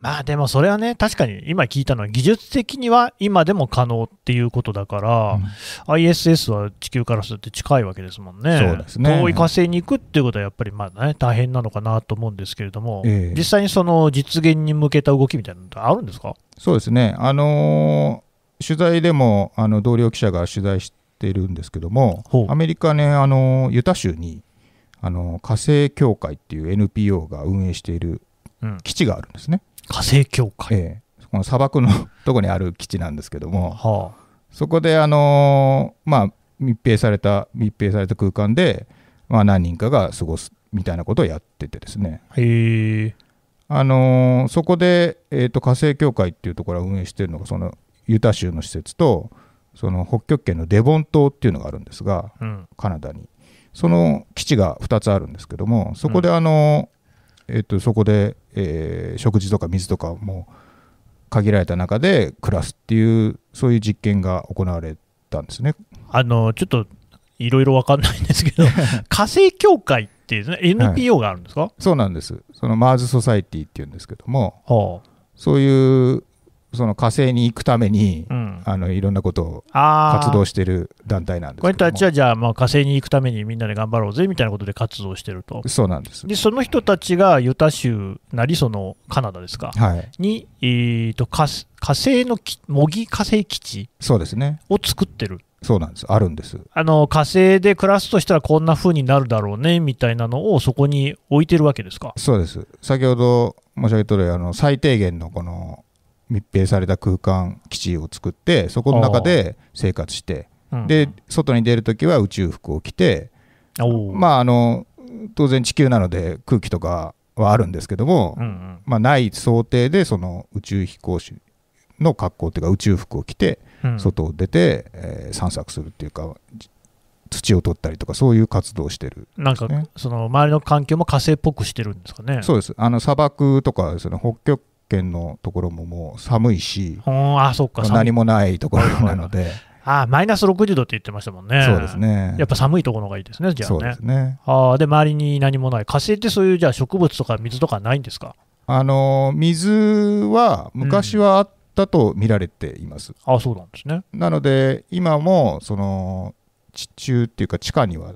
まあでもそれはね、確かに今聞いたのは技術的には今でも可能っていうことだから、うん、ISS は地球からすると近いわけですもんね。そうですね。遠い火星に行くっていうことはやっぱりまあね、大変なのかなと思うんですけれども、えー、実際にその実現に向けた動きみたいなのってあるんですかそうですね。あのー、取材でもあの同僚記者が取材しているんですけども、アメリカね、あのユタ州にあの火星協会っていう NPO が運営している基地があるんですね。うん火星教会、ええ、この砂漠のとこにある基地なんですけども、はあ、そこで、あのー、まあ、密閉された密閉された空間で、まあ、何人かが過ごすみたいなことをやっててですねへえあのー、そこで、えーと、火星協会っていうところを運営しているのがそのユタ州の施設とその北極圏のデボン島っていうのがあるんですが、うん、カナダにその基地が2つあるんですけどもそこであのえっとそこで、えー、食事とか水とかも限られた中で暮らすっていうそういう実験が行われたんですね。あのちょっといろいろ分かんないんですけど 火星協会っていう、ね、NPO があるんですか、はい、そうなんですそのマーズ・ソサイティっていうんですけども、はあ、そういうその火星に行くために、うん、あのいろんなことを活動してる団体なんですこれたちはじゃあ、まあ、火星に行くためにみんなで頑張ろうぜみたいなことで活動してるとそうなんですでその人たちがユタ州なりそのカナダですか、はい、に、えーと、火火星の模擬火星基地そうですねを作ってるそうなんですあるんですあの火星で暮らすとしたらこんなふうになるだろうねみたいなのをそこに置いてるわけですかそうです先ほど申し上げたとおりあの最低限のこの密閉された空間基地を作ってそこの中で生活して、で外に出るときは宇宙服を着てまああの当然地球なので空気とかはあるんですけども、うんうん、まあ、ない想定でその宇宙飛行士の格好というか宇宙服を着て外を出て、うん、えー、散策するっていうか土を取ったりとかそういう活動をしてる、ね、なんかその周りの環境も火星っぽくしてるんですかねそうですあの砂漠とかですね北極県のところももう寒いし、あそか何もないところなので。あマイナス60度って言ってましたもんね。そうですね。やっぱ寒いところがいいですね、じゃあね。そうですね。あで、周りに何もない。火星ってそういう、じゃあ植物とか水とかないんですかあの、水は昔はあったと見られています。うん、あそうなんですね。なので、今も、その、地中っていうか地下には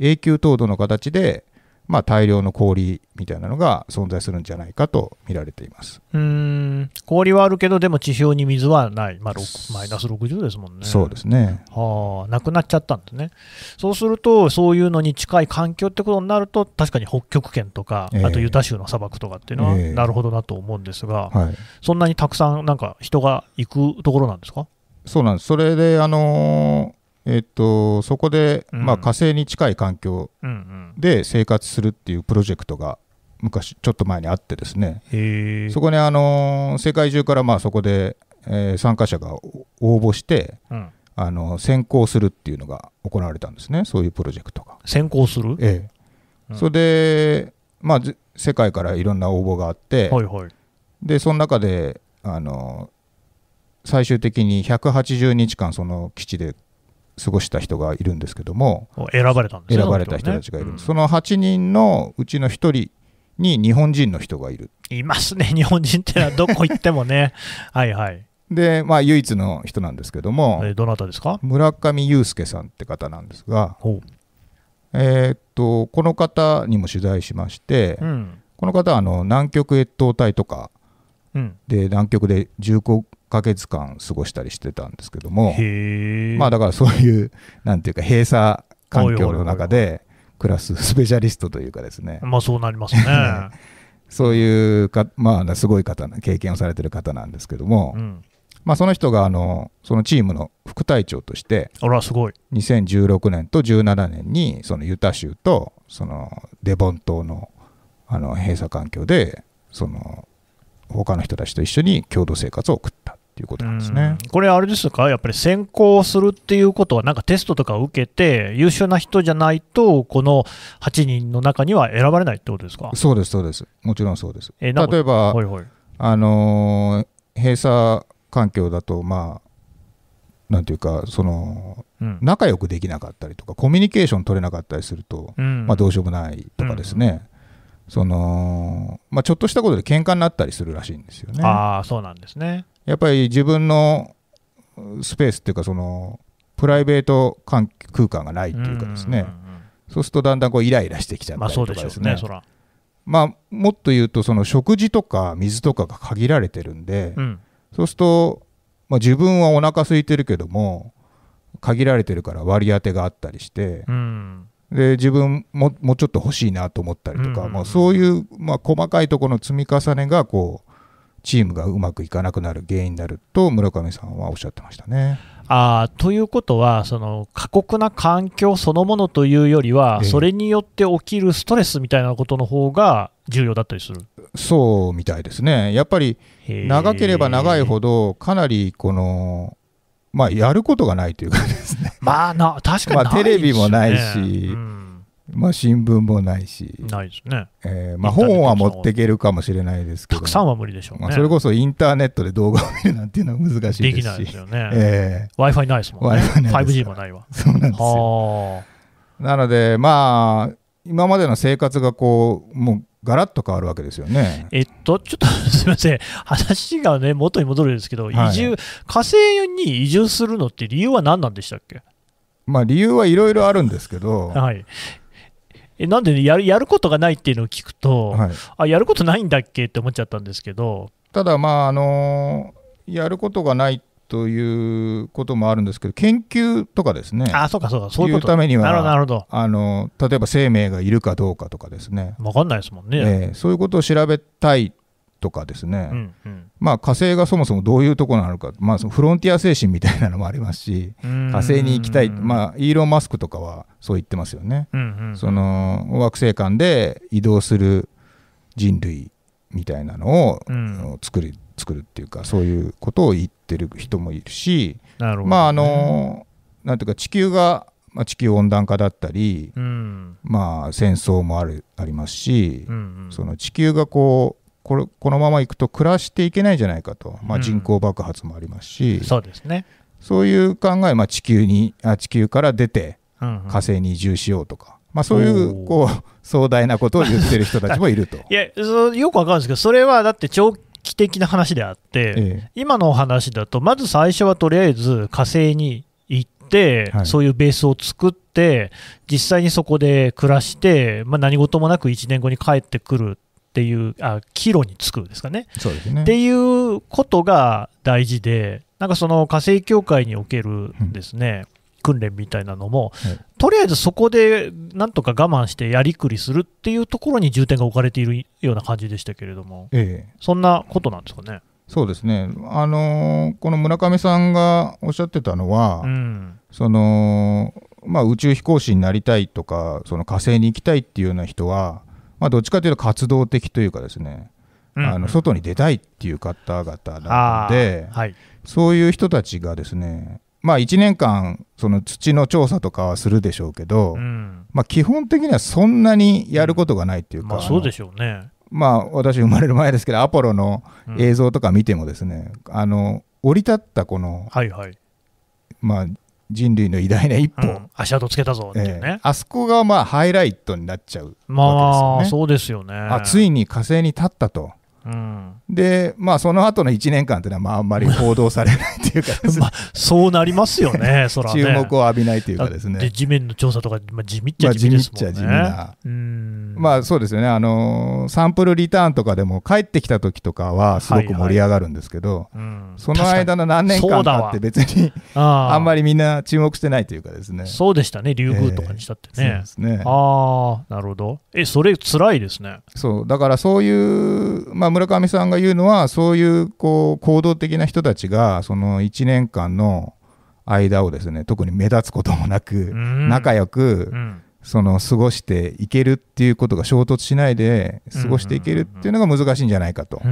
永久凍土の形で、まあ、大量の氷みたいなのが存在するんじゃないかと見られていますうん氷はあるけど、でも地表に水はない、まあ、マイナス60ですもんね。そうですねはあ、なくなっちゃったんですね。そうすると、そういうのに近い環境ってことになると、確かに北極圏とか、あとユタ州の砂漠とかっていうのは、えー、なるほどなと思うんですが、はい、そんなにたくさん、なんか人が行くところなんですかそうなんです、それで、あのえっと、そこで、うん、まあ、火星に近い環境で生活するっていうプロジェクトが昔ちょっと前にあってですねそこに、あのー、世界中からまあそこで、えー、参加者が応募して、うん、あの先行するっていうのが行われたんですねそういうプロジェクトが先行するええ、うん、それで、まあ、世界からいろんな応募があって、はいはい、でその中で、あのー、最終的に180日間その基地で過ごした人がいるんですけども選ばれたんです、選ばれた人たちがいる、ね、その8人のうちの1人に日本人の人がいるいますね 日本人ってのはどこ行ってもね はいはいで、まあ、唯一の人なんですけども、えどなたですか村上裕介さんって方なんですが、えー、っとこの方にも取材しまして、うん、この方はあの南極越冬隊とかで、うん、南極で重厚。ヶ月間過ごしたりしてたんですけどもまあだからそういう なんていうか閉鎖環境の中で暮らすスペシャリストというかですねまあそうなりますね そういうか、まあ、すごい方経験をされてる方なんですけども、うん、まあ、その人があのそのチームの副隊長としてあらすごい2016年と17年にそのユタ州とそのデボン島のあの閉鎖環境でその他の人たちと一緒に共同生活を送ったっていうことなんですね。これあれですかやっぱり選考するっていうことはなんかテストとか受けて優秀な人じゃないとこの8人の中には選ばれないってことですかそうですそうですもちろんそうです。えー、例えば、ほいほいあのー、閉鎖環境だとまあなんていうかその、うん、仲良くできなかったりとかコミュニケーション取れなかったりすると、うん、まあ、どうしようもないとかですね、その、まあ、ちょっとしたことで喧嘩になったりするらしいんですよね。あそうなんですねやっぱり自分のスペースっていうかそのプライベート空間がないっていうかですね、うんうんうんそうするとだんだんこうイライラしてきちゃったりとかですね,、まあ、ねまあ、もっと言うとその食事とか水とかが限られてるんで、うん、そうすると、まあ、自分はお腹空いてるけども限られてるから割り当てがあったりして、うん、で自分ももうちょっと欲しいなと思ったりとか、うんうん、まあ、そういう、まあ、細かいところの積み重ねがこうチームがうまくいかなくなる原因になると村上さんはおっしゃってましたね。あということはその過酷な環境そのものというよりは、えそれによって起きるストレスみたいなことの方が重要だったりするそうみたいですね、やっぱり長ければ長いほど、かなりこのまあ、やることがないというかですね まあな、確かに、ね、まあ、テレビもないし、うん、まあ、新聞もないし、ないですね。えー、まあ、本は持っていけるかもしれないですけど、たくさんは無理でしょう、ね、まあ、それこそインターネットで動画を見るなんていうのは難しいですし、できないですよね。えー、Wi-Fi ないですもんね。Wi-Fi ない 5G もないわ。そうなんですよ。なので、まあ、今までの生活がこうもうガラッと変わるわけですよね。えっと、ちょっとすみません、話がね、元に戻るんですけど、はい、移住、火星に移住するのって理由は何なんでしたっけまあ、理由はいろいろあるんですけど、はい、えなんで、ね、やるやることがないっていうのを聞くと、はい、あやることないんだっけって思っちゃったんですけど。ただ、まああのー、やることがないっということもあるんですけど、研究とかですね、あそうかそうか、そういうためには、なるほどあの例えば生命がいるかどうかとかですね、分かんないですもんね、えー、そういうことを調べたいとかですね、うんうん、まあ、火星がそもそもどういうところなのか、まあ、そのフロンティア精神みたいなのもありますし、火星に行きたい、まあ、イーロン・マスクとかはそう言ってますよね、うんうん、その惑星間で移動する人類みたいなのを、うん、作り作るっていうかそういうことを言ってる人もいるし、ね、まああのなんていうか地球が、まあ、地球温暖化だったり、うん、まあ戦争もあるありますし、うんうん、その地球がこうこれこのままいくと暮らしていけないんじゃないかと、まあ、人口爆発もありますし、うん、そうですねそういう考え、まあ、地球にあ地球から出て火星に移住しようとか、まあ、そういうこう壮大なことを言ってる人たちもいると いやそよくわかるんですけどそれはだって長期的な話であって、ええ、今のお話だと、まず最初はとりあえず火星に行って、はい、そういうベースを作って、実際にそこで暮らして、まあ、何事もなく1年後に帰ってくるっていう、あ帰路に着くですかねそうですね。っていうことが大事で、なんかその火星協会におけるですね、うん、訓練みたいなのも、とりあえずそこでなんとか我慢してやりくりするっていうところに重点が置かれているような感じでしたけれども、ええ、そんなことなんですかね。そうですね、あのー、この村上さんがおっしゃってたのは、うん、そのまあ、宇宙飛行士になりたいとかその火星に行きたいっていうような人は、まあ、どっちかというと活動的というかですね、うんうん、あの外に出たいっていう方々なので、はい、そういう人たちがですねまあ、1年間その土の調査とかはするでしょうけど、うん、まあ、基本的にはそんなにやることがないっていうか、うんまあ、そうでしょうねまあ、私、生まれる前ですけど、アポロの映像とか見ても、ですね、うん、あの降り立ったこの、はいはいまあ、人類の偉大な一歩、うん、足跡つけたぞっていうね、えー、あそこがまあハイライトになっちゃう、ね、まあ、そうですよねあついに火星に立ったと、で、まあ、その後の1年間というのは、まあ、あんまり報道されないというか、ね、まあ、そうなりますよね、そね、注目を浴びないというかですね。で、地面の調査とか、まあ、地味っちゃ地味ですもんね。まあ、地味な、まあ、そうですよね、あのー、サンプルリターンとかでも、帰ってきた時とかは、すごく盛り上がるんですけど、はいはいうん、その間の何年間かって、別に あんまりみんな注目してないというかですね。そうでしたね、竜宮とかにしたってね。えー、ですねああ、なるほど。え、それ、つらいですね。そうだからそういう、まあ村上さんが言うのはそういうこう行動的な人たちがその1年間の間をですね特に目立つこともなく仲良く、その過ごしていけるっていうことが衝突しないで過ごしていけるっていうのが難しいんじゃないかと、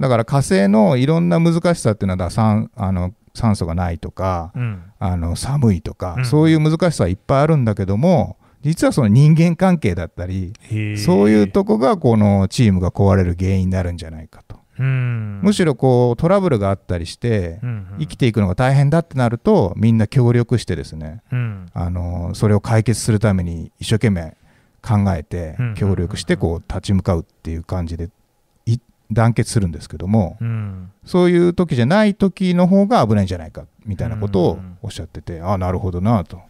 だから火星のいろんな難しさっていうのは酸あの酸素がないとか、あの寒いとか、そういう難しさはいっぱいあるんだけども実はその人間関係だったりそういうとこがこのチームが壊れる原因になるんじゃないかと。むしろこうトラブルがあったりして、生きていくのが大変だってなるとみんな協力してですね、うん、あのそれを解決するために一生懸命考えて協力してこう立ち向かうっていう感じで団結するんですけども、うん、そういう時じゃない時の方が危ないんじゃないかみたいなことをおっしゃってて、うん、ああなるほどなと。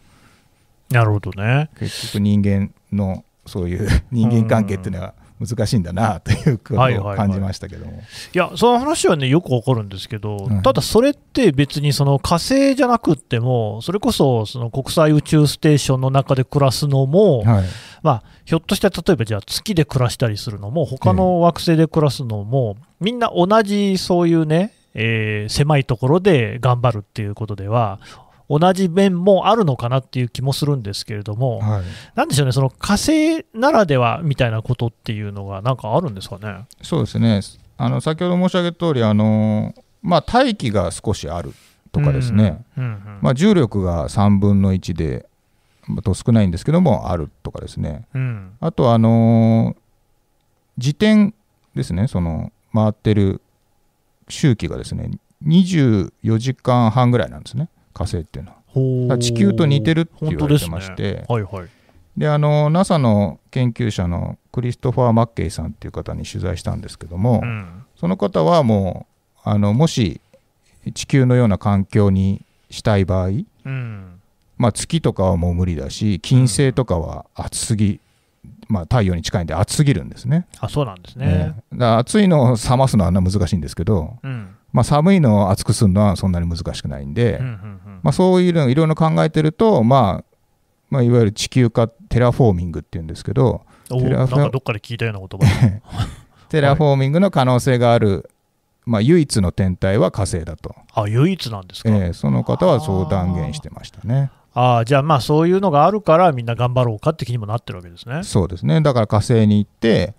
なるほどね結局人間のそういう 人間関係っていうのは難しいんだなという感じましたけども、いやその話はねよくわかるんですけど、うん、ただそれって別にその火星じゃなくってもそれこそその国際宇宙ステーションの中で暮らすのも、はい、まあ、ひょっとしたら例えばじゃあ月で暮らしたりするのも他の惑星で暮らすのも、みんな同じそういうねえー、狭いところで頑張るっていうことでは同じ面もあるのかなっていう気もするんですけれども、はい、なんでしょうね、その火星ならではみたいなことっていうのが、なんかあるんですかね。そうですねあの先ほど申し上げた通りあり、まあ、大気が少しあるとかですね、まあ、重力が3分の1で、と少ないんですけども、あるとかですね、うん、あと、あの自転ですね、その回ってる周期がですね、24時間半ぐらいなんですね。火星っていうのは地球と似てるって言われてまして、ね、はいはいであの NASA の研究者のクリストファー・マッケイさんっていう方に取材したんですけども、うん、その方はもうあのもし地球のような環境にしたい場合、うん、まあ、月とかはもう無理だし金星とかは暑すぎ、うん、まあ、太陽に近いんで暑すぎるんですね。あそうなんですね、ね、暑いのを冷ますのはあんな難しいんですけど、まあ、寒いのを暑くするのはそんなに難しくないんで、うんうんまあ、そういうのいろいろ考えてると、まあ、まあ、いわゆる地球化テラフォーミングっていうんですけど、テラフォどっかで聞いたような言葉 テラフォーミングの可能性がある、まあ、唯一の天体は火星だと。あ唯一なんですか、えー、その方はそう断言してましたね。あじゃあ、まあそういうのがあるから、みんな頑張ろうかって気にもなってるわけですね。そうですねだから火星に行って、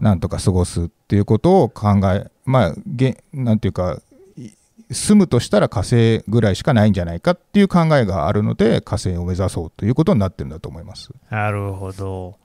なんとか過ごすっていうことを考え、まあ、げなんていうか、住むとしたら火星ぐらいしかないんじゃないかっていう考えがあるので火星を目指そうということになってるんだと思います。なるほど